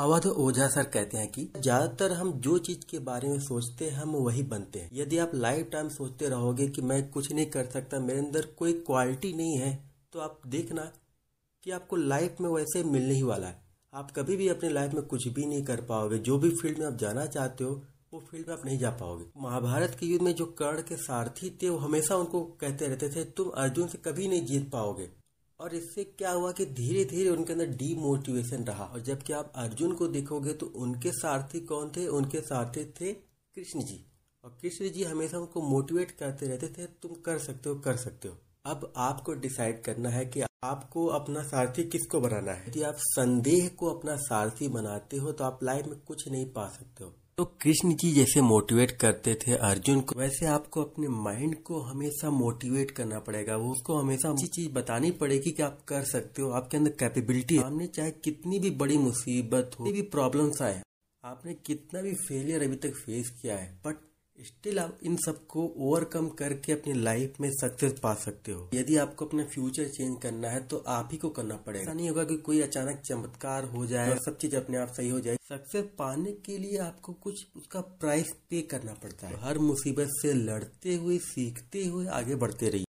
अवध ओझा sir कहते हैं कि ज्यादातर हम जो चीज के बारे में सोचते हैं हम वही बनते हैं यदि आप लाइफ टाइम सोचते रहोगे कि मैं कुछ नहीं कर सकता मेरे अंदर कोई क्वालिटी नहीं है तो आप देखना कि आपको लाइफ में वैसे मिलने ही वाला है आप कभी भी अपनी लाइफ में कुछ भी नहीं कर पाओगे जो भी फील्ड में आप जाना चाहते हो वो फील्ड में आप नहीं जा पाओगे महाभारत के युद्ध में जो कर्ण के सारथी थे वो हमेशा उनको कहते रहते थे तुम अर्जुन से कभी नहीं जीत पाओगे और इससे क्या हुआ कि धीरे धीरे उनके अंदर डीमोटिवेशन रहा और जबकि आप अर्जुन को देखोगे तो उनके सारथी कौन थे उनके सारथी थे कृष्ण जी और कृष्ण जी हमेशा उनको मोटिवेट करते रहते थे तुम कर सकते हो कर सकते हो अब आपको डिसाइड करना है कि आपको अपना सारथी किसको बनाना है यदि आप संदेह को अपना सारथी बनाते हो तो आप लाइफ में कुछ नहीं पा सकते हो तो कृष्ण जी जैसे मोटिवेट करते थे अर्जुन को वैसे आपको अपने माइंड को हमेशा मोटिवेट करना पड़ेगा वो उसको हमेशा अच्छी चीज बतानी पड़ेगी कि आप कर सकते हो आपके अंदर कैपेबिलिटी है आपने चाहे कितनी भी बड़ी मुसीबत हो भी प्रॉब्लम्स आए आपने कितना भी फेलियर अभी तक फेस किया है बट स्टिल आप इन सबको ओवरकम करके अपनी लाइफ में सक्सेस पा सकते हो यदि आपको अपना फ्यूचर चेंज करना है तो आप ही को करना पड़ेगा ऐसा नहीं होगा कि कोई अचानक चमत्कार हो जाए हाँ। सब चीज अपने आप सही हो जाए सक्सेस पाने के लिए आपको कुछ उसका प्राइस पे करना पड़ता है हर मुसीबत से लड़ते हुए सीखते हुए आगे बढ़ते रहिए